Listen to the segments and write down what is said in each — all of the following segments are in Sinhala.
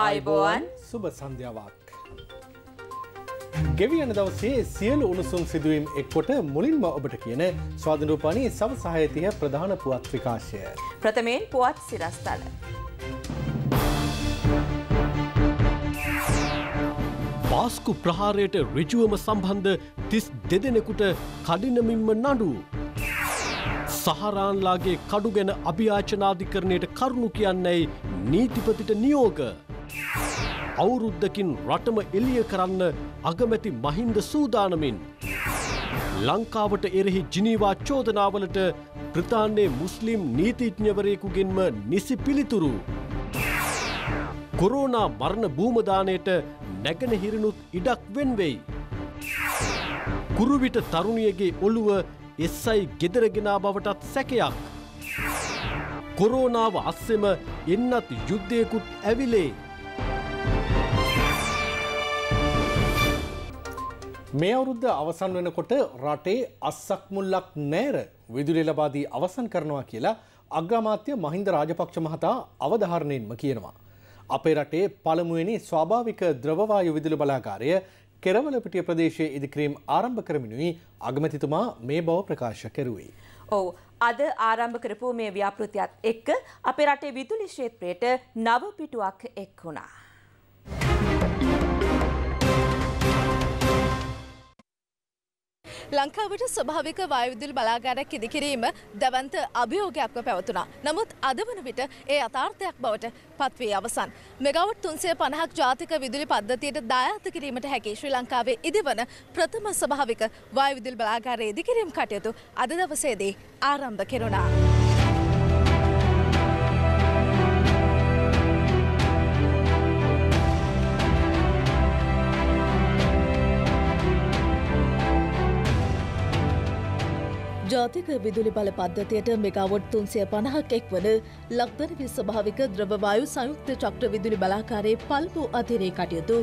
අයිබෝන් සුබ සන්ධ්‍යාවක්. ගෙවියන දවසේ සියලු උණුසුම් සිදුවීම් එක්කොට මුලින්ම ඔබට කියන ස්වාධනූපානී සවසාහිතිය ප්‍රධාන පුවත් විකාශය. ප්‍රථමයෙන් පුවත් සිරස්ථල. පාස්කු ප්‍රහාරයට රිජුවම සම්බන්ධ තිස් දෙදෙනෙකුට කඩිනමින්ම නඩු. සහරාන්ලාගේ කඩු ගැන අභ්‍යාචනාධිකරණයට කරුණු කියන්නයි නීතිපතිට නියෝග. අවුරුද්දකින් රටම එලිය කරන්න අගමැති මහින්ද සූදානමින්. ලංකාවට එරෙහි ජිනීවා චෝදනාවලට ප්‍රතාන්නේ මුස්ලිම් නීතිඥවරයෙකුගෙන්ම නිසි පිළිතුරු. කොරෝනා මරණ භූමදානයට නැගෙනහිරණුත් ඉඩක් වෙන්වෙයි. කුරුවිට තරුණියගේ ඔළුව එස්සයි ගෙදරගෙනා බවටත් සැකයක්. කොරෝනාව අස්සෙම එන්නත් යුද්ධයකුත් ඇවිලේ. මේ අවුරුද්ධ අවසන් වෙනකොට රටේ අස්සක් මුල්ලක් නෑර විදුලි ලබාදී අවසන් කරනවා කියලා අග්‍රාමාත්‍ය මහින්ද රාජපක්ෂ මහතා අවධාරණයෙන්ම කියනවා. අපේ රටේ පළමුවෙනි ස්වාභාවික ද්‍රවවායු විදුලි බලාගාරය කෙරවලපිටිය ප්‍රදේශයේ ඉදිකිරීම් ආරම්භ කරමිනුයි අගමැතිතුමා මේ බව ප්‍රකාශ කෙරුවේ. ඔව් අද ආරම්භ කරපු මේ ව්‍යාපෘතියත් එක්ක අපේ රටේ විදුලි ක්ෂේත්‍රයට නව පිටුවක් එක් වුණා. ලංකාවට ස්වභාවික වායුවිදුලි බලාගාරයක් ඉදිකිරීම දැවන්ත අභියෝගයක්ව පැවතුනා. නමුත් අද වන විට ඒ යථාර්ථයක් බවට පත්වී අවසන්. මෙගවට් තුන්සේ පණහක් ජාතික විදුලි පද්ධතියට දායාත කිරීමට හැකි ශ්‍රී ලංකාවේ ඉදිවන ප්‍රථම ස්වභාවික වායුවිදුලි බලාගාරය ඉදිකිරීම් කටයුතු අද දවසේදී ආරම්භ කෙරුණා. ජාතික විදුලි බල පද්ධතියට මෙගවට් තුන්සය පණහක් එක් වන ලක්දනවි ස්භාවික ද්‍රවවායු සංයුක්ත චක්්‍ර විදුලි බලාකාරයේ පල්පු අධිරේ කටයුතු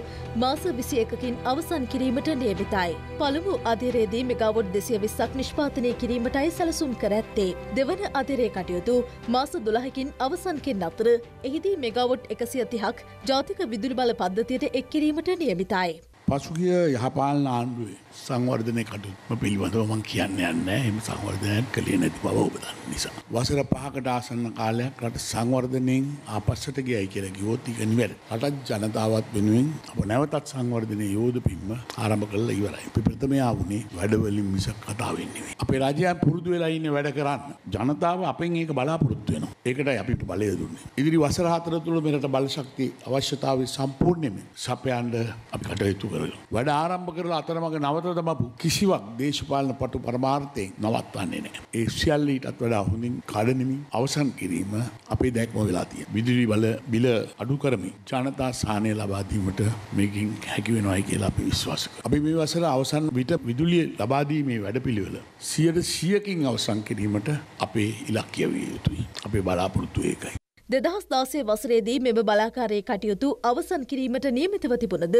මාස විසි එකකින් අවසන් කිරීමට නියමිතයි. පළමු අධිරේදී මෙගවට් දෙසිය විස්සක් නිෂ්පාතනය කිරීමටයි සැලසුම් කර ඇත්තේ. දෙවන අධිරේ කටයුතු මාස දුළහකින් අවසන් කෙන් අතර එහිදී මෙගවට් එකසිය තිහක් ජාතික විදුලි බල පද්ධතියට එක් කිරීමට නියමිතයි. පසුගිය යහපාලන ආණ්ඩුවේ සංවර්ධනය කටුත්ම පිළිබඳව මං කියන්න යන්න එම සංවර්ධනයක් කළේ නැති බව ඔබදන්න නිසා. වසර පහකට ආසන්න කාලයක් රට සංවර්ධනයෙන් ආපස්සට ගියයි කියලා ගියෝත් ඉගෙන වැර. රටත් ජනතාවත් වෙනුවෙන් අප නැවතත් සංවර්ධනය යෝධපින්ම ආරම්භ කළා ඉවරයි. අපි ප්‍රථමයා වුණේ වැඩවලින් මිසක් කතාවෙන් නෙවෙයි. අපේ රජයා පුරුදු වෙලා ඉන්නේ වැඩ කරන්න. ජනතාව අපෙන් ඒක බලාපොරොත්තු වෙනවා. ඒකටයි අපිට බලය දුන්නේ. ඉදිරි වසර හතර තුළ මෙරට බලශක්ති අවශ්‍යතාවය සම්පූර්ණයෙන්ම සපයන්න අපි කටයුතු කරනවා. වැඩ ආරම්භ කරලා අතරමඟ නව නැවත දමපු කිසිවක් දේශපාලන පටු පරමාර්ථයෙන් නවත්වන්නේ නෑ. ඒ සියල්ලීටත් වඩා හොඳින් කඩනමින් අවසන් කිරීම අපේ දැක්ම වෙලා තිය. විදුලි බල බිල අඩු කරමින් ජනතා සානය ලබාදීමට මේකින් හැකිවෙනවායි කියලා අපි විශ්වාසක. අපි මේ වසර අවසන් විට විදුලිය ලබාදීමේ වැඩපිළිවෙල. සියට සියකින් අවසන් කිරීමට අපේ ඉලක්්‍යවිය යුතුයි. අපේ බලාපොරොත්තු ඒකයි. දෙදහස් දාසේ වසරේදී මෙම බලාකාරයේ කටයුතු අවසන් කිරීමට නියමිතව තිබුණද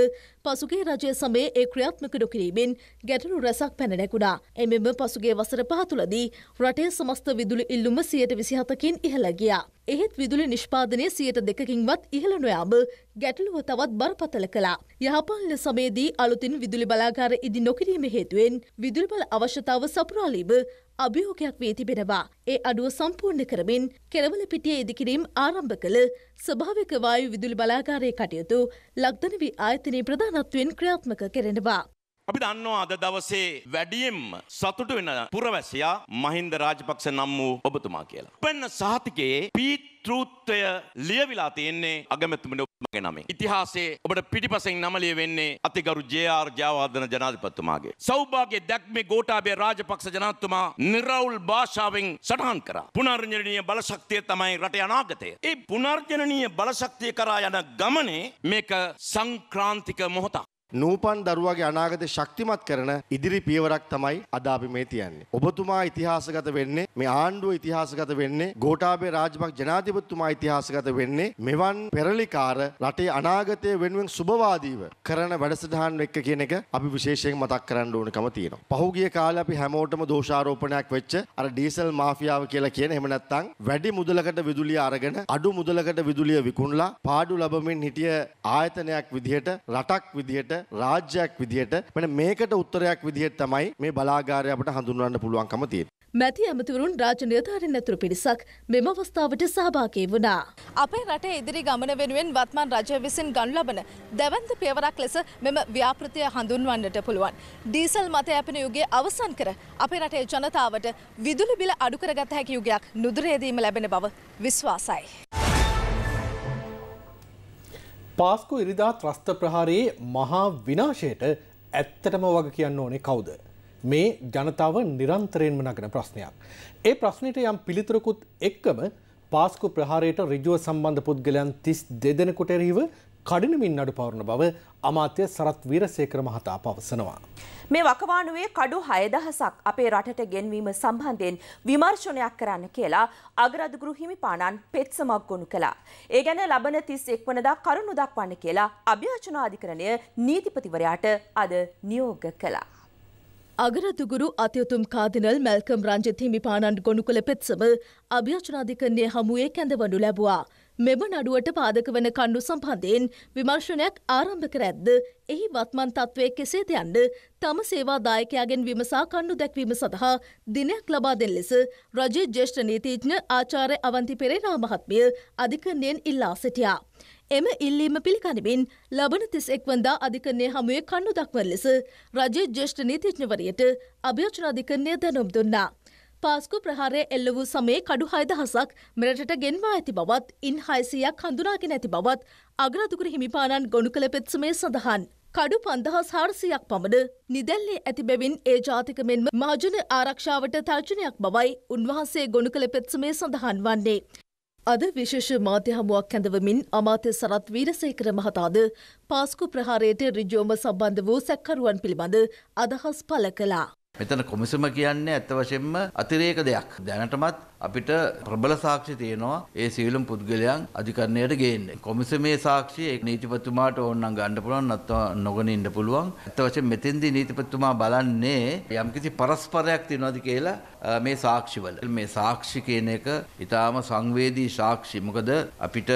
පසුගේ රජය සමේ ඒ ක්‍රියාත්මක නොකිරීමෙන් ගැටලු රැසක් පැනඩැකුණා. එමෙම පසුගේ වසර පහතුලදී රටේ සමස්ත විදුලි ඉල්ලුම සියයට විසිහතකින් ඉහළ ගියා. එහෙත් විදුලි නිෂ්පාදනය සියයට දෙකකින්වත් ඉහළ නොයාම ගැටලුව තවත් බරපතල කළා. යහපාලන සමයේදී අලුතින් විදුලි බලාගාර ඉදි නොකිරීම හේතුවෙන් විදුලි බල අවශ්‍යතාව සපුරාලීම අභියෝගයක් වී තිබෙනවා. ඒ අඩුව සම්පූර්ණ කරමින් කෙරවල පිටිය ඉදිකිරීම් ආරම්භ කළ ස්භාවික වායු විදුලි බලාගාරයේ කටයුතු ලක්දනවී ආයතනයේ ප්‍රධානත්වයෙන් ක්‍රියාත්මක කෙරෙනවා. අපි දන්නවා අද දවසේ වැඩියෙන්ම සතුට වෙන පුරවැසියා මහින්ද රාජපක්ෂ නම් වූ ඔබතුමා කියලා. පෙන්න සහතිකයේ පීතෘත්වය ලියවිලා තියෙන්නේ අගමැතිතුමනි ඔබගේ නමින්. ඉතිහාසයේ ඔබට පිටිපසෙන් නම ලියවෙන්නේ අතිගරු ජේ.ආර්. ජයවර්ධන ජනාධිපතිතුමාගේ. සෞභාග්‍ය දැක්මේ ගෝඨාභය රාජපක්ෂ ජනාධිපතිතුමා නිර්වෘල් භාෂාවෙන් සටහන් කරා. පුනර්ජනනීය බලශක්තිය තමයි රටේ අනාගතය. ඒ පුනර්ජනනීය බලශක්තිය කරා යන ගමනේ මේක සංක්‍රාන්තික මොහොතක්. නූපන් දරුවගේ අනාගතය ශක්තිමත් කරන ඉදිරි පියවරක් තමයි අද අපි මේ තියන්නේ. ඔබතුමා ඉතිහාසගත වෙන්නේ මේ ආණ්ඩුව ඉතිහාසගත වෙන්නේ ගෝඨාභය රාජපක්ෂ ජනාධිපතිතුමා ඉතිහාසගත වෙන්නේ මෙවන් පෙරලිකාර රටේ අනාගතය වෙනුවෙන් සුබවාදීව කරන වැඩසටහන් එක්ක කියන එක අපි විශේෂයෙන් මතක් කරන්න ඕනකම තියෙනවා. පහුගිය කාලේ අපි හැමෝටම දෝෂාරෝපණයක් වෙච්ච අර ඩීසල් මාෆියාව කියලා කියන එහෙම නැත්නම් වැඩි මුදලකට විදුලිය අරගෙන අඩු මුදලකට විදුලිය විකුණලා පාඩු ලබමින් හිටිය ආයතනයක් විදිහට රටක් විදිහට රාජ්‍යයක් විදිහට මෙන්න මේකට උත්තරයක් විදිහට තමයි මේ බලාගාරය අපට හඳුන්වන්න පුළුවන්කම තියෙන්නේ. මැති ඇමතිවරුන් රාජ්‍ය නියධාරීන් ඇතුළු පිරිසක් මෙම අවස්ථාවට සහභාගී වුණා. අපේ රටේ ඉදිරි ගමන වෙනුවෙන් වත්මන් රජය විසින් ගනු ලබන දැවන්ත පියවරක් ලෙස මෙම ව්‍යාපෘතිය හඳුන්වන්නට පුළුවන්. ඩීසල් මත යැපෙන යුගයේ අවසන් කර අපේ රටේ ජනතාවට විදුලි බිල අඩු කරගත හැකි යුගයක් නුදුරේදීම ලැබෙන බව විශ්වාසයි. පාස්කු ඉරිදා ත්‍රස්ත ප්‍රහාරයේ මහා විනාශයට ඇත්තටම වග කියන්න ඕනේ කවුද. මේ ජනතාව නිරන්තරයෙන්ම නගන ප්‍රශ්නයක්. ඒ ප්‍රශ්නයට යම් පිළිතුරකුත් එක්කම පාස්කු ප්‍රහාරයට රිජුව සම්බන්ධ පුද්ගලයන් තිස් දෙදෙනකුට එරහිව කඩිනමින් අඩු පවරන බව අමාත්‍ය සරත් වීරසේකර මහතා පවසනවා. මේ වකවානුවේ කඩු හයදහසක් අපේ රටට ගෙන්වීම සම්බන්ධයෙන් විමර්ශනයක් කරන්න කියලා අගරදුගුරු හිමිපාණන් පෙත්සමක් ගොනු කළා. ඒ ගැන ලබන තිස් එක්වනදා කරුණු දක්වන්න කියලා අභ්‍යාචනාධිකරණය නීතිපතිවරයාට අද නියෝග කළා. අගරදුගුරු අතියුතුම් කාදිනල් මැල්කම් රංජිත් හිමිපාණන් ගොනු කළ පෙත්සම අභ්‍යාචනාධිකරණය හමුවේ කැඳවනු ලැබුවා. මෙම නඩුවට පාදක වන කණ්ඩු සම්පන්ධයෙන් විමර්ශනයක් ආරම්භ කර ඇද්ද එහි වත්මන් තත්ත්වය කෙසේද යන්න තම සේවා දායකයාගෙන් විමසා කණ්ඩු දැක්වීම සඳහා දිනයක් ලබා දෙන ලෙස රජයේ ජේෂ්ඨ නීතිඥ ආචාර්ය අවන්ති පෙරේරා මහත්මිය අධිකරණයෙන් ඉල්ලා සිටියා. එම ඉල්ලීම පිළිකණමින් ලබන තිස් එක්වන්දා අධිකරණය හමුවේ කණ්ඩු දක්වන ලෙස රජයේ ජේෂ්ඨ නීතිඥවරයට අභ්‍යෝචන අධිකරණය දැනුම් දුන්නා. පාස්කු ප්‍රහාරය එල්ල වූ සමයේ කඩු හයදහසක් මෙරටට ගෙන්වා ඇති බවත් ඉන් හයසයක් හඳුනාගෙන ඇති බවත් අගරදුකර හිමිපාණන් ගොුණු කළ පෙත්සමේ සඳහන්. කඩු පන්දහස් හාරසියක් පමණ නිදැල්ලේ ඇති බැවින් ඒ ජාතික මෙන්ම මාජන ආරක්ෂාවට තර්ජනයක් බවයි උන්වහන්සේ ගොුණු කළ පෙත්සමේ සඳහන් වන්නේ. අද විශේෂ මාධ්‍ය හමුවක් ඇඳවමින් අමාත්‍ය සරත් වීරසේකර මහතාද පාස්කු ප්‍රහාරයට රිජෝම සම්බන්ධ වූ සැක්කරුවන් පිළිබඳ අදහස් පළ කලා. මෙතන කොමිසම කියන්නේ ඇත්ත වශයෙන්ම අතිරේක දෙයක්. දැනටමත් අපිට ප්‍රබල සාක්ෂි තියෙනවා ඒ සියලුම පුද්ගලයන් අධිකරණයට ගේන්න. කොමිසමේ සාක්ෂි ඒ නීතිපතිතුමාට ඕන නම් ගන්න පුළුවන් නැත්නම් නොගෙන ඉන්න පුළුවන්. ඇත්ත වශයෙන් මෙතෙන්දී නීතිපතිතුමා බලන්නේ යම්කිසි පරස්පරයක් තියෙනවද කියලා මේ සාක්ෂිවල. මේ සාක්ෂි කියන එක ඊටාම සංවේදී සාක්ෂි. මොකද අපිට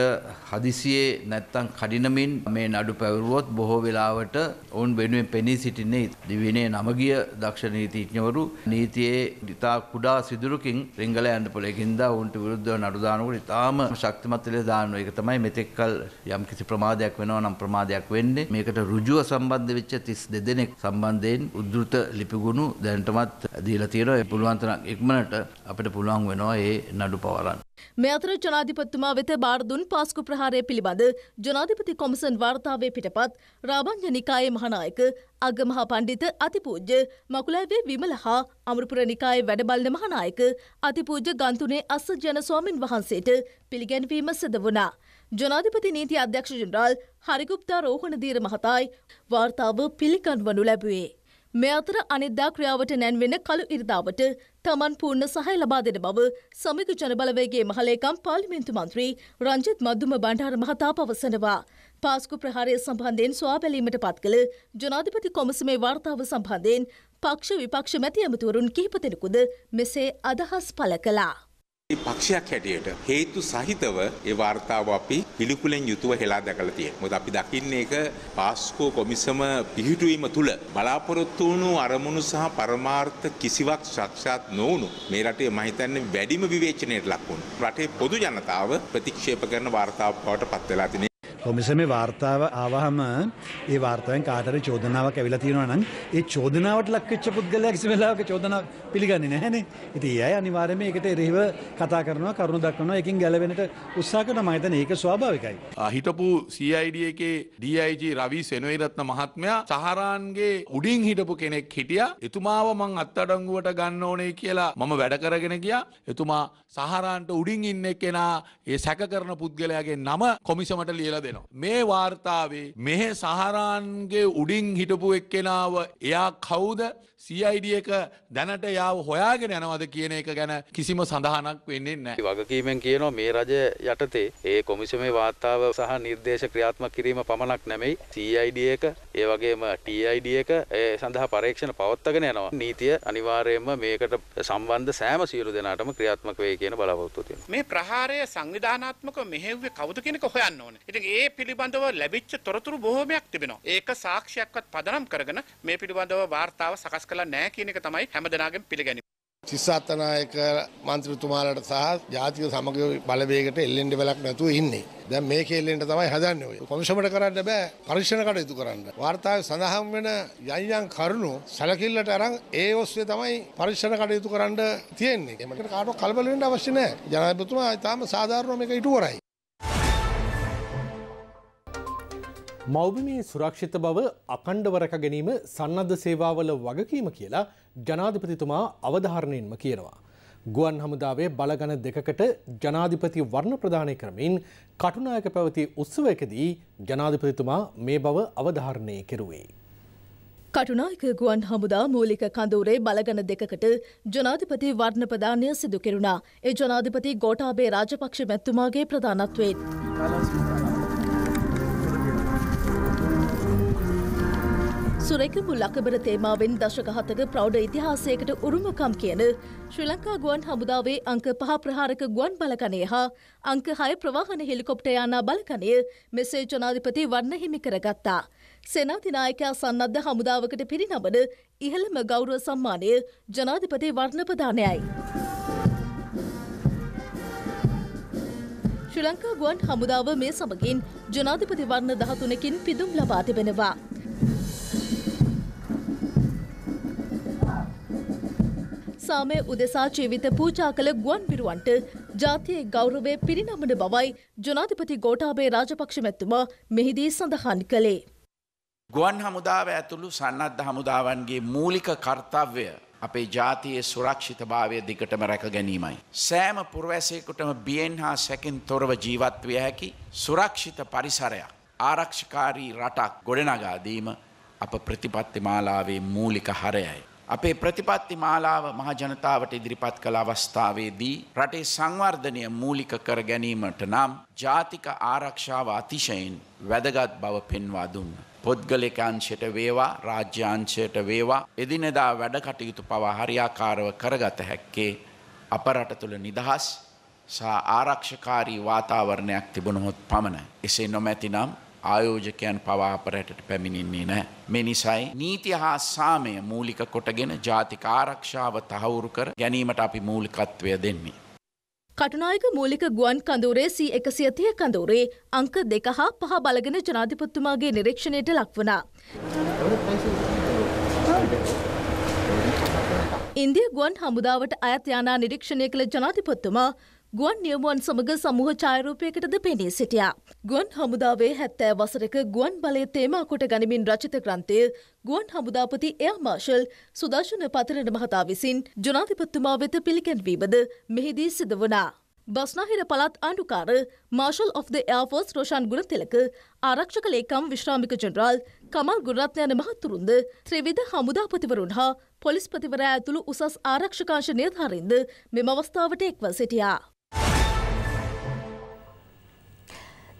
හදිසියේ නැත්තම් කඩිනමින් මේ නඩු පැවරුවොත් බොහෝ වෙලාවට ඔවුන් වෙනුවෙන් පෙනී සිටින්නේ දිවිනේ නමගිය දක්ෂ නීති නීතිඥවරු නීතියේ ඉතා කුඩා සිදුරකින් රිංගල ඇන්න පොලෙකින්ද උන්ට විරුද්ධව නඩුදානකට ඉතාම ශක්තිමත්තල දානුව එක තමයි මෙතෙක්කල් යම් කිසි ප්‍රමාදයක් වෙනවා නම් ප්‍රමාදයක් වෙන්නේ මේකට රුජුව සම්බන්ධ වෙච්ච තිස් දෙදෙනෙක් සම්බන්ධයෙන් උද්ෘත ලිපිගුණු දැන්ටමත් දීලා තියෙනවා පුළුවන්තනක් ඉක්මනට අපිට පුළුවන් වෙනවා ඒ නඩු පවරන්න. මේ අතර ජනාධිපතිතුමා වෙත බාරදුන් පාස්කු ප්‍රහාරය පිළිබඳ ජනාධිපති කොමිසන් වාර්තාවේ පිටපත් රාභංජ නිකායේ මහනායක අගමහ පණ්ඩිත අතිපූජ්‍ය මකුලෑවේ විමල හා අමරපුර නිකායේ වැඩබලන මහනායක අතිපූජ්‍ය ගන්තුනේ අස්ස ජනස්වාමින් වහන්සේට පිළිගැන්වීම සිද වුණා. ජනාධිපති නීති අධ්‍යක්ෂ ජනරාල් හරිගුප්තා රෝහණදීර මහතායි වාර්තාව පිළිගන්වනු ලැබුවේ. මේ අතර අනිද්දා ක්‍රියාවට නැන්වෙන කළු ඉරිදාවට තමන් පූර්ණ සහය ලබා දෙන බව සමික ජනබලවේගේ මහලේකම් පාර්ලිමේන්තු මන්ත්‍රී රංජිත් මධුම බණ්ඩාර මහතා පවසනවා. පාස්කු ප්‍රහාරය සම්බන්ධයෙන් සොයා බැලීමට පත් කළ ජනාධිපති කොමසමේ වාර්තාව සම්බන්ධයෙන් පක්ෂ විපක්ෂ මැති ඇමතුවරුන් කිහිප දෙනෙකුද මෙසේ අදහස් පළ කළා. පක්ෂයක් හැටියට හේතු සහිතව ඒ වාර්තාව අපි පිළිකුලෙන් යුතුව හෙලා දැකලා තියෙනවා. මොකද අපි දකින්නේ ඒක පාස්කෝ කොමිසම පිහිටුවීම තුල බලාපොරොත්තු වුණු අරමුණු සහ පරමාර්ථ කිසිවක් සාක්ෂාත් නොවුණු මේ රටේ මම හිතන්නේ වැඩිම විවේචනයට ලක් වුණු. රටේ පොදු ජනතාව ප්‍රතික්ෂේප කරන වාර්තාවක් බවට පත් වෙලා තිනේ. කොමිසම වාර්තාව ආවහම ඒ වාර්තාවෙන් කාටර චෝදනාවක් ඇවිලා තියෙනවා නම් ඒ චෝදනාවට ලක්වෙච්ච පුද්ගලයා කිසි වෙලාවක චෝදනාව පිළිගන්නේ නැහනේ. ඉතින් ඒ අය අනිවාර්යයෙන්ම ඒකට එරෙහිව කතා කරනවා කරුණු දක්වනවා ඒකෙන් ගැලවෙන්නට උත්සාහ කරනවා මම හිතන්නේ ඒක ස්වාභාවිකයි. හිටපු CID එකේ DIG රවි සෙනවිරත්න මහත්මයා සහරාන්ගේ උඩින් හිටපු කෙනෙක් හිටියා. එතුමාව මං අත්අඩංගුවට ගන්න ඕනේ කියලා මම වැඩ කරගෙන ගියා. එතුමා සහරාන්ට උඩින් ඉන්න කෙනා ඒ සැක කරන පුද්ගලයාගේ නම කොමිසමට ලියලා දෙනවා. වෙනවා. මේ වාර්තාවේ මෙහෙ සහරාන්ගේ උඩින් හිටපු එක්කෙනාව එයා කවුද CID එක දැනට යාව හොයාගෙන යනවද කියන එක ගැන කිසිම සඳහනක් වෙන්නේ නැහැ. වගකීමෙන් කියනවා මේ රජ යටතේ ඒ කොමිසමේ වාර්තාව සහ නිර්දේශ ක්‍රියාත්මක කිරීම පමණක් නෙමෙයි CID එක ඒ වගේම TID එක ඒ සඳහා පරීක්ෂණ පවත්වාගෙන යනවා. නීතිය අනිවාර්යයෙන්ම මේකට සම්බන්ධ සෑම සියලු දෙනාටම ක්‍රියාත්මක වෙයි කියන බලාපොරොත්තුව තියෙනවා. මේ ප්‍රහාරය සංවිධානාත්මකව මෙහෙව්වේ කවුද කියන එක හොයන්න ඕනේ. ඉතින් ඒ ඒ පිළිබඳව ලැබිච්ච තොරතුරු බොහොමයක් තිබෙනවා. ඒක සාක්ෂියක්වත් පදනම් කරගෙන මේ පිළිබඳව වාර්තාව සකස් කළා නැහැ කියන එක තමයි හැමදෙනාගෙන් පිළිගැනීම. තිස්සත්තනායක මන්ත්‍රතුමාලට සහ ජාතික සමග බලවේගට එල්ලෙන්ඩ වෙලක් නැතුව ඉන්නේ. දැන් මේ කෙල්ලෙන්ට තමයි හදන්න ඔය. කොමිෂමට කරන්න බෑ පරීක්ෂණ කටයුතු කරන්න. වාර්තාවේ සඳහන් වෙන යයියන් කරුණු සැලකිල්ලට අරන් ඒ ඔස්සේ තමයි පරීක්ෂණ කටයුතු කරන්න තියෙන්නේ. එමකට කාටවත් කලබල වෙන්න අවශ්‍ය නැහැ. ජනාධිපතිතුමා ඊටාම සාධාරණව මේක ඉටු කරයි. මෞබිමේ සුරක්ෂිත බව අකණ්ඩව රැක ගැනීම සන්නද්ධ සේවාවල වගකීම කියලා ජනාධිපතිතුමා අවධාරණයෙන්ම කියනවා. ගුවන් හමුදාවේ බලගන දෙකකට ජනාධිපති වර්ණ ප්‍රදානය කරමින් කටුනායක පැවති උත්සවයකදී ජනාධිපතිතුමා මේ බව අවධාරණය කෙරුවේ. කටුනායක ගුවන් හමුදා මූලික කඳවුරේ බලගන දෙකකට ජනාධිපති වර්ණ ප්‍රදානය සිදු කෙරුණා. ඒ ජනාධිපති ගෝටාබේ රාජපක්ෂ මැත්තුමාගේ ප්‍රධානත්වයෙන්. සුරේකමු ලකබර තේමාවෙන් දශකහතක ප්‍රෞඩ ඉතිහාසයකට උරුමකම් කියන ශ්‍රී ලංකා ගුවන් හමුදාවේ අංක පහ ප්‍රහාරක ගුවන් බලකනය හා අංක හය ප්‍රවාහන හෙලිකොප්ට යානා බලකනය මෙසේ ජනාධිපති වන්න හිමි කරගත්තා. සෙනාතිනායකයා සන්නද්ධ හමුදාවකට පිරිනමන ඉහළම ගෞරව සම්මානය ජනාධිපති වර්ණපදානයයි. ශ්‍රී ලංකා ගුවන් හමුදාව මේ සමගින් ජනාධිපති වර්ණ දහතුනකින් පිදුම් ලබා තිබෙනවා. සාමය උදෙසා ජීවිත පූජා කළ ගුවන් විරුවන්ට ජාතියේ ගෞරවය පිරිනමන බවයි ජනාධිපති ගෝටාබේ රාජපක්ෂ මැතිතුමා මෙහිදී සඳහන් කළේ. ගුවන් හමුදාව ඇතුළු සන්නද්ධ හමුදාවන්ගේ මූලික කර්තව්‍ය අපේ ජාතියේ සුරක්ෂිතභාවය දිගටම රැක ගැනීමයි. සෑම පුරවැසයකුටම බියෙන් හා සැකින් තොරව ජීවත්විය හැකි සුරක්ෂිත පරිසරයක්. ආරක්ෂිකාරී රටක් ගොඩනගාදීම අප ප්‍රතිපත්ති මාලාවේ මූලික හරයයි. අපේ ප්‍රතිපත්ති මාලාව මහජනතාවට ඉදිරිපත් කළ අවස්ථාවේදී රටේ සංවර්ධනය මූලික කර ගැනීමට නම් ජාතික ආරක්ෂාව අතිශයින් වැදගත් බව පෙන්වා දුන්න. පොද්ගලිකාංශයට වේවා රාජ්‍යාංශයට වේවා එදිනෙදා වැඩ කටයුතු පවා හරියාකාරව කරගත හැක්කේ අප රට තුළ නිදහස් සහ ආරක්ෂකාරී වාතාවරණයක් තිබුණහොත් පමණ. එසේ නොමැති නම් ආයෝජකයන් පවා අපරටට පැමිණින්නේ නෑ. මේ නිසයි නීති හා සාමය මූලික කොටගෙන ජාතික ආරක්ෂාව තහවුරු කර ගැනීමට අපි මූලිකත්වය දෙන්නේ. කටුනායක මූලික ගුවන් කඳුරේ සී එකසිය තිය කඳුරේ අංක දෙක හා පහ බලගෙන ජනාධිපත්තුමාගේ නිරීක්ෂණයට ලක්වනා. ඉන්දිය ගුවන් හමුදාවට අයත් යානා නිරීක්ෂණය කළ ජනාධිපත්තුමා ගුවන් නියමුවන් සමඟ සමූහ ඡායරූපයකටද පෙනී සිටියා. ගුවන් හමුදාවේ හැත්තෑ වසරක ගුවන් බලය තේමා කොට ගනිමින් රචිත ග්‍රන්ථය ගුවන් හමුදාපති එයා මාර්ශල් සුදර්ශන පතරණ මහතා විසින් ජනාධිපතිතුමා වෙත පිළිගැන්වීමද මෙහිදී සිද වනා. බස්නාහිර පළත් ආණ්ඩුකාර මාර්ශල් of the Airforce Roshan Gunathilaka ආරක්ෂක ලේකම් විශ්‍රාමික ජනරාල් කමල් ගුණරත්නයන මහත්තුරුන්ද ත්‍රවිධ හමුදාපතිවරුන් හා පොලිස්පතිවරයා ඇතුළු උසස් ආරක්ෂකාංශ නිර්ධාරින්ද මෙම අවස්ථාවට එක්ව සිටියා.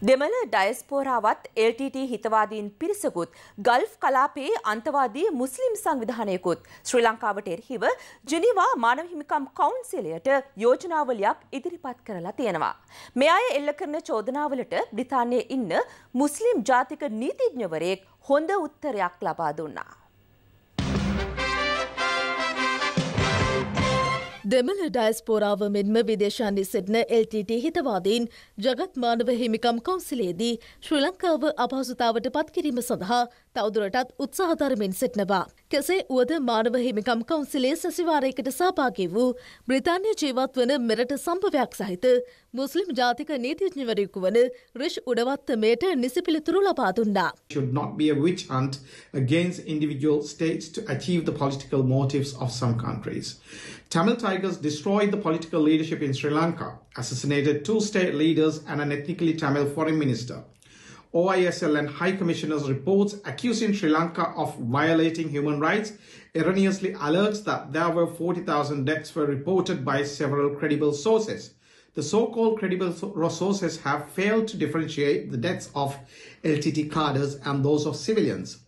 දෙමළ ඩයස්පෝරාවත් LTT හිතවාදීන් පිරිසකුත් ගල්ෆ් කලාපයේ අන්තවාදී මුස්ලිම් සංවිධානයකුත් ශ්‍රී ලංකාවට එරහිව ජිනීවා මානව හිමිකම් කවුන්සිලයට යෝජනාවලියක් ඉදිරිපත් කරලා තියෙනවා. මේ අය එල්ල කරන චෝදනාවලට බ්‍රිතාන්‍යයේ ඉන්න මුස්ලිම් ජාතික නීතිඥවරයෙක් හොඳ උත්තරයක් ලබා දුන්නා. දෙමළ ඩයිස්පෝරාව මෙන්ම විදේශන්නේ සිටින LTT හිතවාදීන් ජගත් මානව හිමිකම් කවුන්සිලේදී ශ්‍රී ලංකාව අපහසුතාවට පත්කිරීම සඳහා තවදුරටත් උත්සාහධර්මෙන් සිටනවා. කෙසේ වුවද මානව හිමිකම් කවුන්සිලේ සැසිවාරයකට සහභාගී වූ බ්‍රිතාන්‍ය ජීවත් වන මෙරට සම්භවයක් සහිත මුස්ලිම් ජාතික නීතිඥවරයෙකු වන රිෂ් උඩවත්තමයට නිසි පිළිතුරු ලබා දුන්නා. should not be a witch hunt against individual states to achieve the political motives of some countries. Tamil Tigers destroyed the political leadership in Sri Lanka, assassinated two state leaders and an ethnically Tamil foreign minister. OISL and High Commissioner's reports accusing Sri Lanka of violating human rights erroneously alerts that there were 40,000 deaths were reported by several credible sources. The so-called credible sources have failed to differentiate the deaths of LTT cadres and those of civilians.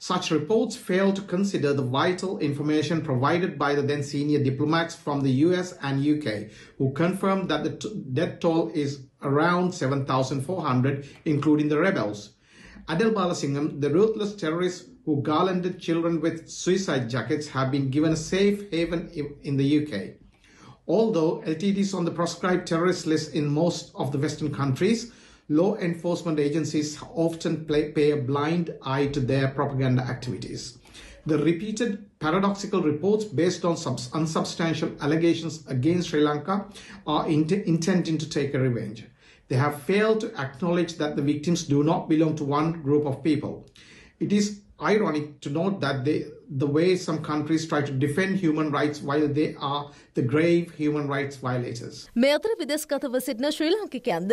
Such reports fail to consider the vital information provided by the then senior diplomats from the US and UK, who confirmed that the death toll is around 7,400, including the rebels. Adel Balasingham, the ruthless terrorists who garlanded children with suicide jackets, have been given a safe haven in the UK. Although LTDs on the proscribed terrorist list in most of the Western countries, law enforcement agencies often play, pay a blind eye to their propaganda activities. The repeated paradoxical reports based on unsubstantial allegations against Sri Lanka are int intending to take a revenge. They have failed to acknowledge that the victims do not belong to one group of people. It is ironic to note that they, the way some countries try to defend human rights while they are the grave human rights violators. මේ අතර විදෙස්ගතව සිටින ශ්‍රී ලාංකිකයන්ද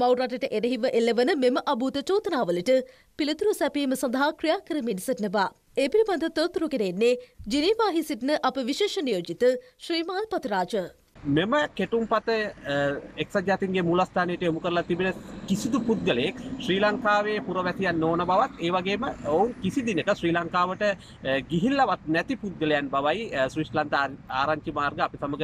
මව් රටට එරෙහිව එල්ලවන මෙම අභූත චෝදනාවලට පිළිතුරු සැපීම සඳහා ක්‍රියා කරමින් සිටිනවා. ඒ පිළිබඳ තොරතුරු ගෙනෙන්නේ ජිනීවාහි සිටින අප විශේෂ නියෝජිත ශ්‍රීමාල් පතරාජ. මෙම කෙටුම් පත එක්සත් ජාතින්ගේ මුලස්ථානයට යොමු කරලා තිබෙන කිසිදු පුද්ගලයෙක් ශ්‍රී ලංකාවේ පුරවැසියන් නොවන බවත් ඒ වගේම ඔවුන් කිසි දිනක ශ්‍රී ලංකාවට ගිහිල්ලවත් නැති පුද්ගලයන් බවයි ශ්‍රීෂ්ලන්ත ආරංචි මාර්ග අපි සමග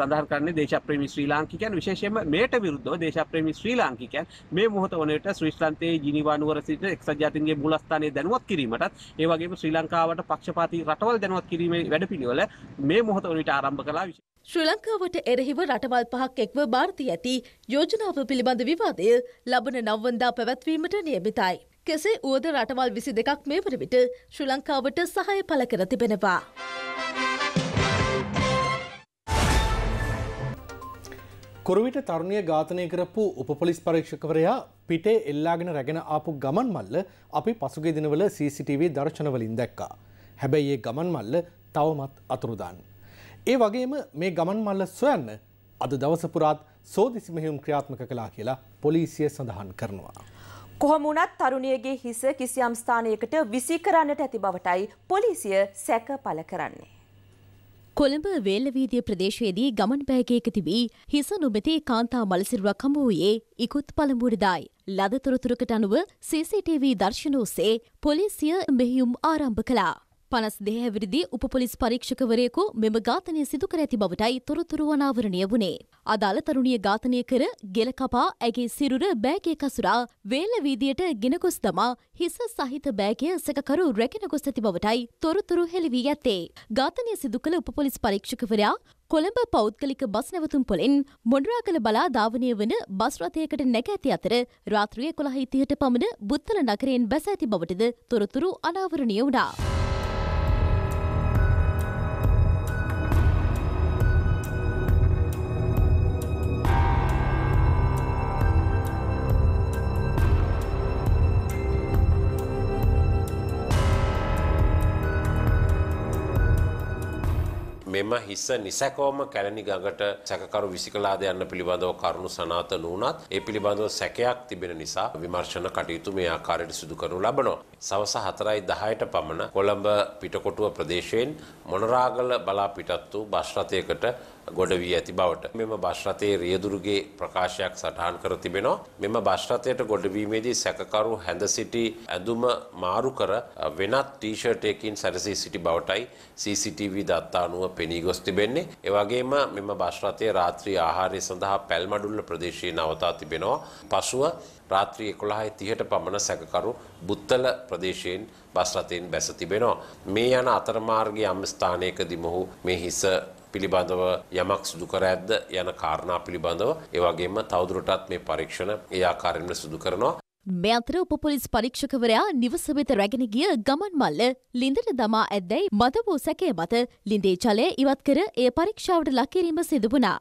සඳහන් කරන්නේ දේශප්‍රේමී ශ්‍රී ලාංකිකයන් විශේෂයෙන්ම මේට විරුද්ධව දේශප්‍රේමී ශ්‍රී ලාංකිකයන් මේ මොහොත වන විට ශ්‍රීෂ්ලන්තයේ ජිනීවා නුවර සිට එක්සත් ජාතින්ගේ මුලස්ථානයේ දැනුවත් කිරීමටත් ඒ වගේම ශ්‍රී ලංකාවට පක්ෂපාතී රටවල් දැනුවත් කිරීමේ වැඩපිළිවෙල මේ මොහොත වන විට ආරම්භ කළා ශ්‍රී ලංකාවට එරෙහිව රටවල් පහක් එක්ව භාරතී ඇති යෝජනාව පිළිබඳ විවාදය ලබන නවවන්දා පැවැත්වීමට නියමිතයි. කෙසේ වුවද රටවල් විසි දෙකක් මේ වන විට ශ්‍රී ලංකාවට සහය පළ කර තිබෙනවා. කොරවිට තරුණිය ඝාතනය කරපු උපපොලිස් පරීක්ෂකවරයා පිටේ එල්ලාගෙන රැගෙන ආපු ගමන් මල්ල අපි පසුගේ දිනවල CCTV දර්ශනවලින් දැක්කා. හැබැයි ඒ ගමන් මල්ල තවමත් අතුරුදන්. ඒ වගේම මේ ගමන් මල්ල සොයන්න අද දවස පුරාත් සෝදිසි මෙහෙයුම් ක්‍රියාත්මක කළා කියලා පොලිසිය සඳහන් කරනවා. කොහොමුණත් තරුණියගේ හිස කිසියම් ස්ථානයකට විසි කරන්නට ඇති බවටයි පොලිසිය සැක පල කරන්නේ. කොළඹ වේලවීදිය ප්‍රදේශයේදී ගමන් බෑගයක තිබී හිස නොමැති කාන්තා මලසිරුවක් හමුවයේ ඉකුත් පළමුුරදායි. ලදතොරතුරකට අනුව CCTV දර්ශන ඔස්සේ පොලිසිය මෙහියුම් ආරම්භ කලා. පනස් දෙහැවිරිදි උපපොලිස් පරීක්ෂකවරයෙකු මෙම ඝාතනය සිදු කර ඇති බවටයි තොරතුරු වනාවරණය වුණේ. අදාළ තරුණිය ඝාතනය කර ගෙල කපා ඇගේ සිරුර බෑගේ කසුරා වේල වීදියට ගෙනගොස් දමා හිස සහිත බෑගය සැකකරු රැගෙන ගොස් ඇති බවටයි තොරතුරු හෙළවී ඇත්තේ. ඝාතනය සිදු කළ උපපොලිස් පරීක්ෂකවරයා කොළඹ පෞද්ගලික බස් නැවතුම් පොලෙන් මොඩරා කළ බලා ධාවනය වන බස් රථයකට නැග ඇති අතර රාත්‍රිය කොළහිතියට පමණ බුත්තල නගරයෙන් බැස ඇති බවටද තොරතුරු අනාවරණය වුණා. මෙම හිස නිසැකවම කැලණි ගඟට සැකකරු විසිකලාද යන්න පිළිබඳව කරුණු සනාත නුනත් ඒ පිළිබඳව සැකයක් තිබෙන නිසා විමර්ශන කටයුතු මේ ආකාරයට සිදු කරනු ලබනවා. සවස 4:10ට පමණ කොළඹ පිටකොටුව ප්‍රදේශයෙන් මොනරාගල බලා පිටත් වූ බස් රථයකට ගොඩ වී ඇති බවට මෙම බශ්රතයේ රියදුරුගේ ප්‍රකාශයක් සටහන් කර තිබෙනවා. මෙම බශ්රතයට ගොඩවීමේදී සැකකරු හැඳ සිටි ඇඳුම මාරු කර වෙනත් ටීෂර්ට් එකකින් සැරසී සිටි බවටයි CCTV දත්තානුව පෙනී ගොස් තිබෙන්නේ. ඒ වගේම මෙම බශ්රතයේ රාත්‍රී ආහාරය සඳහා පැල්මඩුල්ල ප්‍රදේශයේ නවතා තිබෙනවා. පසුව රාත්‍රී 11:30ට පමණ සැකකරු බුත්තල ප්‍රදේශයෙන් බස් රථයෙන් බැස තිබෙනවා. මේ යන අතරමාර්ගයේ අම් ස්ථානයකදීම ඔහු මේ හිස පිළිබඳව යමක් සිදු කර ඇද්ද යන කාරණා පිළිබඳව ඒ වගේම තවදුරටත් මේ පරීක්ෂණ ඒ ආකාරයෙන්ම සිදු කරනවා. මේ අතර උපපොලිස් පරීක්ෂකවරයා නිවස වෙත රැගෙන ගිය ගමන් මල්ල ලිඳට දමා ඇද්දැයි මත වූ සැකය මත ලිඳේ ජලය ඉවත් කර එය පරීක්ෂාවට ලක්කිරීම සිදු වුණා.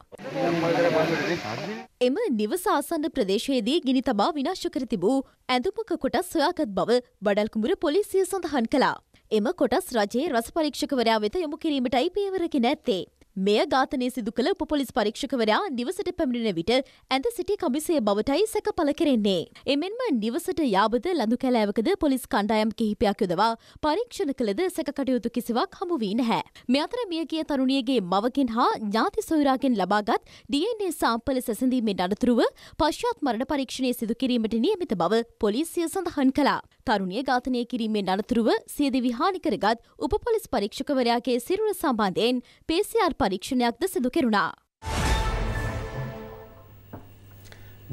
එම නිවස ආසන්න ප්‍රදේශයේදී ගිනි තබා විනාශ කර තිබූ ඇඳුමක කොටස් සොයාගත් බව බඩල්කුඹුර පොලිසිය සඳහන් කළා. එම කොටස් රජයේ රස පරීක්ෂකවරයා වෙත යොමු කිරීමටයි පියවරගෙන ඇත්තේ. මෙය ඝාතනය සිදු කළ උපපොලිස් පරීක්ෂකවරයා නිවසට පැමිණෙන විට ඇඳ සිටි කමිසය බවටයි සැකපල කරෙන්නේ. එමෙන්ම නිවසට යාබද ලඳු කැලෑවකද පොලිස් කණ්ඩායම් කිහිපයක් යොදවා පරීක්ෂණ කළද සැකටයුතු කිසිවක් හමු වී නැහැ. මෙ අතර මියගිය තරුණියගේ මවකින් හා ඥාති සොයුරාගෙන් ලබාගත් DNA සාම්පල සැසඳීමෙන් අනතුරුව පශ්චාත් මරණ පරීක්ෂණය සිදු කිරීමට නියමිත බව පොලිසිය සඳහන් කළා. තරුණිය ඝාතනය කිරීමෙන් අනතුරුව සියදිවි හානි කරගත් උපපොලිස් පරීක්ෂකවරයාගේ සිරුර සම්බන්ධයෙන් PCR පරීක්ෂණයක්ද සිදු කෙරුණා.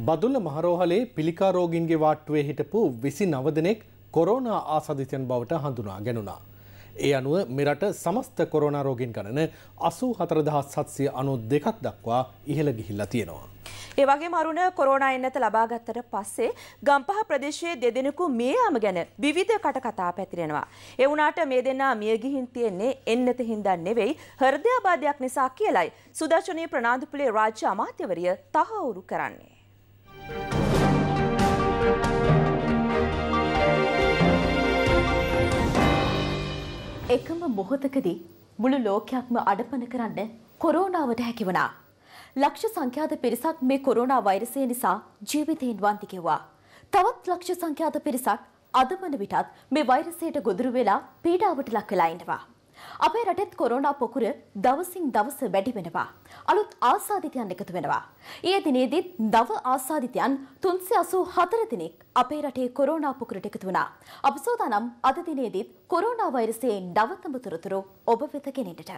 බදුල්ල මහරෝහලේ පිළිකාරෝගින්ගේ වාට්ටුවේ හිටපු විසි නවදනෙක් කොරෝනා ආසධිතයන් බවට හඳුනා ගැනුණා. ඒ අනුව මෙරට සමස්ත කොරෝනා රෝගීන් ගණන 84792ක් දක්වා ඉහළ ගිහිල්ලා තියෙනවා. ඒ වගේම අරුණ කොරෝනා එන්නත ලබා ගත්තට පස්සේ ගම්පහ ප්‍රදේශයේ දෙදෙනෙකු මිය යාම ගැන විවිධ කටකතා පැතිරෙනවා. ඒ වුණාට මේ දෙන්නා මිය ගිහින් තියෙන්නේ එන්නත හින්දා නෙවෙයි හෘදයාබාධයක් නිසා කියලයි සුදර්ශනී ප්‍රනාන්දුපුලේ රාජ්‍ය අමාත්‍යවරිය තහවුරු කරන්නේ. එකම බොහොතකදී මුළු ලෝකයක්ම අඩපන කරන්න කොරෝනාවට හැකිවනා. ලක්ෂ සංඛ්‍යාත පිරිසක් මේ කොරෝනා වෛරසය නිසා ජීවිතයෙන් වන්තිකෙව්වා. තවත් ලක්ෂ සංඛ්‍යාත පිරිසක් අදමන විටත් මේ වෛරසයට ගොදුරු වෙලා පීඩාවට ලක් වෙලා ඉන්නවා. අපේ රටෙත් කොරෝනා පොකුර දවසින් දවස වැඩි වෙනවා. අලුත් ආසාදිතයන් එකතු වෙනවා. ඊයේ දිනේදීත් නව ආසාදිතයන් 384 දිනක් අපේ රටේ කොරෝනා පොකුරට එකතු වුණා. අප සෝදානම් අද දිනේදීත් කොරෝනා වෛරසයේ නවතම තොරතුරු ඔබ වෙත ගෙනෙන්නට.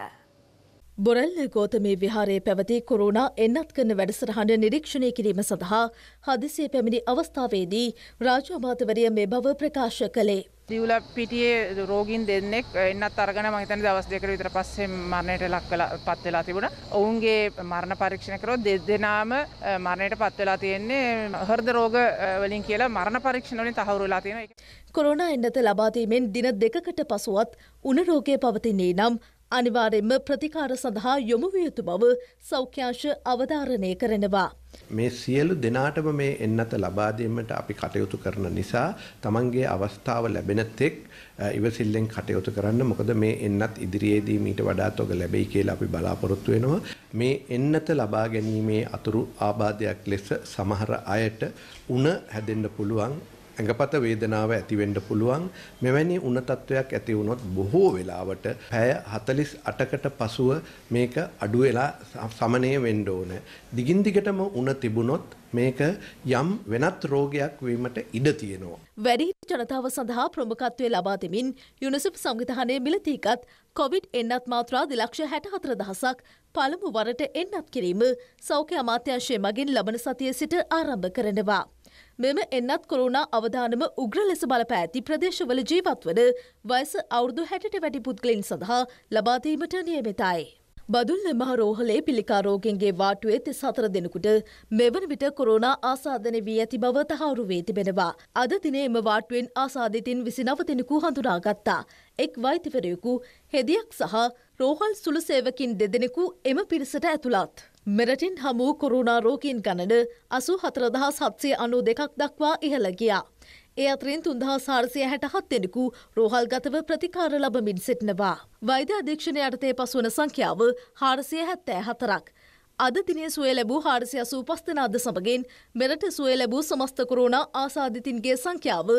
බොරල්ල ගෝතමේ විහාරයේ පැවති කොරුණා එන්නත් කරන වැඩසටහන නිරීක්ෂණය කිරීම සඳහා හදිසිය පැමිණි අවස්ථාවේදී රාජාමාතවරිය මේ බව ප්‍රකාශ කළේ. දියුල පිටියේ රෝගින් දෙන්නෙක් එන්නත් අරගෙන මම හිතන්නේ දවස් දෙකකට විතර පස්සේ මරණයට ලක් වෙලා පත් වෙලා තිබුණා. ඔවුන්ගේ මරණ පරීක්ෂණ කරොත් දෙදෙනාම මරණයට පත් වෙලා තියෙන්නේ හෘද රෝග වලින් කියලා මරණ පරීක්ෂණ වලින් තහවුරු වෙලා තියෙනවා. කොරෝනා එන්නත ලබා දීමෙන් දින දෙකකට පසුවත් උණ රෝගය පවතින්නේ නම් අනිවාර්යෙන්ම ප්‍රතිකාර සඳහා යොමු විය යුතු බව සෞඛ්‍යාංශ අවධාරණය කරනවා. මේ සියලු දෙනාටම මේ එන්නත ලබා දීමට අපි කටයුතු කරන නිසා තමන්ගේ අවස්ථාව ලැබෙන තෙක් ඉවසිල්ලෙන් කටයුතු කරන්න මොකද මේ එන්නත් ඉදිරියේදී මීට වඩාත් ඔක ලැබෙයි කියලා අපි බලාපොරොත්තු වෙනවා මේ එන්නත ලබා ගැනීමේ අතුරු ආබාධයක් ලෙස සමහර අයට උණ හැදෙන්න පුළුවන් ඇඟපත වේදනාව ඇති වෙන්න පුළුවන්. මෙවැනි උණ තත්වයක් ඇති වුණොත් බොහෝ වෙලාවට පැය 48කට පසුව මේක අඩු වෙලා සමනය වෙන්න ඕන. දිගින් දිගටම උණ තිබුණොත් මේක යම් වෙනත් රෝගයක් වීමට ඉඩ තියෙනවා. වැඩි ජනතාව සඳහා ප්‍රමුඛත්වය ලබා දෙමින් යුනිසෙෆ් සංවිධානය මිලදීගත් කොවිඩ් එන්නත් මාත්‍රා දෙලක්ෂ හැට හතර දහසක් පළමු වරට එන්නත් කිරීම සෞඛ්‍ය අමාත්‍යංශය මගින් ලබන සතිය සිට ආරම්භ කරනවා. මෙම එන්නත් කොරුණා අවධානම උග්‍ර ලෙස බලපෑති ප්‍රදේශවල ජීවත්වන වයස අවුරුදු හැටට වැඩි පුද්ගලින් සඳහා ලබාදීමට නියමිතයි. බදුල්ල මහ රෝහලේ පිළිකාරෝගෙන්ගේ වාටුවේ තිස් හතර දෙනෙකුට මෙවන විට කොරෝනා ආසාධන වී ඇති බව තහවුරු වී තිබෙනවා. අද දිනේ එම වාටුවෙන් ආසාධිතින් විසි නව දෙනෙකු හඳුනාගත්තා. එක් වෛතිවරයකු හෙදියක් සහ රෝහල් සුළු සේවකින් දෙදෙනෙකු එම පිරිසට ඇතුළත්. මෙරටින් හමූ කොරුණාරෝකීන් ගණන අසු හතරදහා සත්සය අනු දෙකක් දක්වා ඉහළ ගියා. ඒ අතරින් තුන්දහා සාර්සය හැටහත් දෙෙනෙකු රෝහල්ගතව ප්‍රතිකාර ලබමින් සිටිනවා. වෛද අධීක්ෂණ යටතේ පසුවන සංඛ්‍යාව හාරසය හැත්තෑ හතරක්. අද දිනේ සුවය ලැබූ හාරසිය සූපස්තන අද සමගෙන් මෙරට සුවය ලැබූ සමස්ත කොරෝණ ආසාධිතින්ගේ සංඛ්‍යාව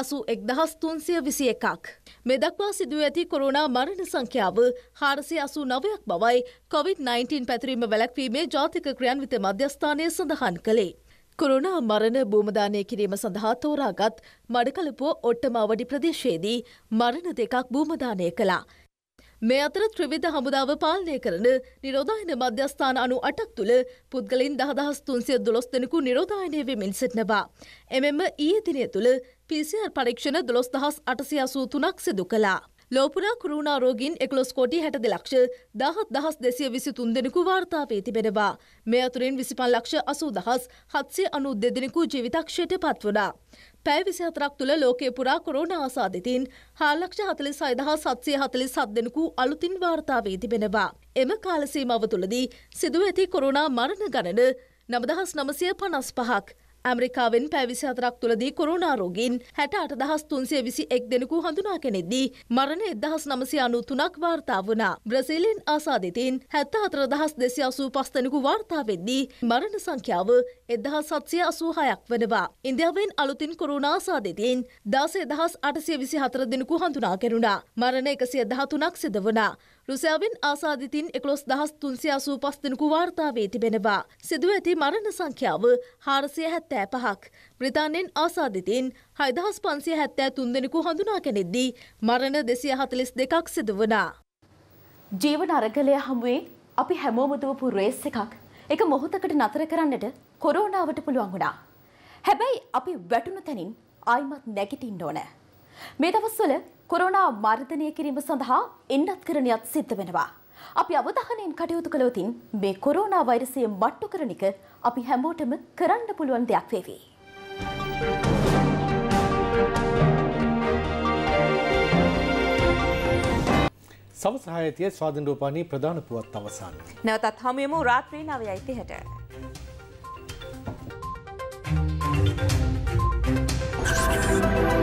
අසු එක්දහස් තුන්සිය විසි එකක්. මෙදක්වා සිදුව ඇති කොරෝනා මරණ සංඛ්‍යාව හාරසිය අසු නවයක් බවයි කොවිD-19 පැතිරීම වැලැක්වීමේ ජාතික ක්‍රියන්විත මධ්‍යස්ථානය සඳහන් කළේ. කොරුණා මරණ භූමදානය කිරීම සඳහා තෝරාගත් මඩකලපුව ඔට්ටමාවඩි ප්‍රදේශයේදී මරණ දෙකක් භූමදානය කලා. මේ අතර ත්‍රවිධ හමුදාව පාලනය කරන නිරෝධායන මධ්‍යස්ථාන අනු අටක් තුළ පුද්ගලින් දහදහස් තුන්සිය දොළොස් දෙනෙකු නිරෝධායනය වෙමින් සිටනවා. එමෙන්ම ඊයේ දිනය තුළ පිසිර් පරීක්ෂණ දොළොස් දහස් අටසිය අසූ තුනක් සිදු කළා. ලෝපුරා කරුණා රෝගීන් එකොළොස් කෝටි හැටද ලක්ෂ දහත් දහස් දෙසිය විසි තුන් දෙනෙකු වාර්තා වී තිබෙනවා. මේ අතුරින් විසිපන් ලක්ෂ අසූ දහස් හත්සේ අනු දෙදෙනෙකු ජීවිතක්ෂයට පත්වනා. පැවිසි හතරක් තුළ ලෝකය පුරා කොරෝණ ආසාධිතින් හාලක්ෂ හතලි සයිදහා සත්සය හතලි සත් දෙෙනකු අලුතින් වාර්තාවේ තිබෙනවා. එම කාලසීමාව තුළදී සිදුව ඇති කොරුණා මරණ ගණන නමදහස් නමසය පනස් පහක්. ඇමරිකාවෙන් පැවිසි අතරක් තුළදී කොරුණාරෝගීන් හැට අටදහස් තුන්සේ විසි එක් දෙෙනෙකු හඳුනා කෙනෙදී. මරණ එදහස් නමසි අනු තුනක් වාර්තා වනා. බ්‍රසිලෙන් ආසාධතින් හැත්ත අතර දහස් දෙසි අසූ පස්තනකු වාර්තාවෙද්දී මරණ සංඛ්‍යාව එදහස් සත්සය අසූහයක් වනවා. ඉන්දියාවෙන් අලුතින් කොරුණාසාධතින් දාසේ දහස් අටසය විසි හතර දෙෙනෙකු හඳුනා කෙරුණා. මරණ එකසිය දහතුනක් සිද වනා. රුසෑවෙන් ආසාධිතින් එකොස් දහස් තුන්සිය අසූ පස් දෙනකු වාර්තාවේ තිබෙනවා. සිදුව ඇති මරණ සංඛ්‍යාව හාරසිය හැත්තෑ පහක්. බ්‍රතාන්යෙන් ආසාධිතින් හයිදහස් පන්සිය හැත්තෑ තුන් දෙෙනෙකු හඳුනා කෙනෙද්දී මරණ දෙසිය හතලිස් දෙකක් සිදුවනා. ජීවන අරගලය හමුවේ අපි හැමෝමතුව පුරේස් එකක් එක මොහොතකට නතර කරන්නට කොරෝනාවට පුළුවන් වුණා. හැබැයි අපි වැටුණු තැනින් ආයිමත් නැගිටින්න ඕනෑ. මේ දවස්වල කොරෝනා මර්ධනය කිරීම සඳහා එන්නත්කරණයක් සිද්ධ වෙනවා. අපි අවධානයෙන් කටයුතු කළොතින් මේ කොරෝනා වෛරසය මට්ටු කරන එක අපි හැමෝටම කරන්න පුළුවන් දෙයක් වේවි. සවස් හායතිය ස්වාධන් රූපානී ප්‍රධාන පුවත් අවසන්. නැවතත් හමුයමු රාත්‍රී නවයයි තිහට. Thank you.